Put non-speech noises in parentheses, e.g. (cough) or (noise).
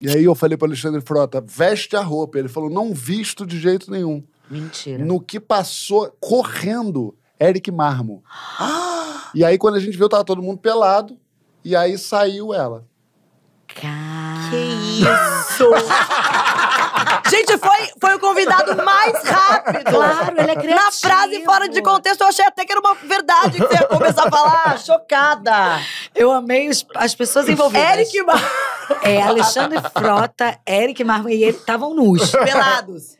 E aí eu falei para Alexandre Frota, veste a roupa. Ele falou, não visto de jeito nenhum. Mentira. No que passou, correndo, Eric Marmo. E aí quando a gente viu, tava todo mundo pelado. E aí saiu ela. Que isso! (laughs) Gente, foi, foi o convidado mais rápido. Claro, ele é criativo. Na frase fora de contexto, eu achei até que era uma verdade que você ia começar a falar. Chocada. Eu amei os, as pessoas envolvidas. Eric Marmo. É, Alexandre Frota, Eric Marmo e ele estavam nus. Pelados.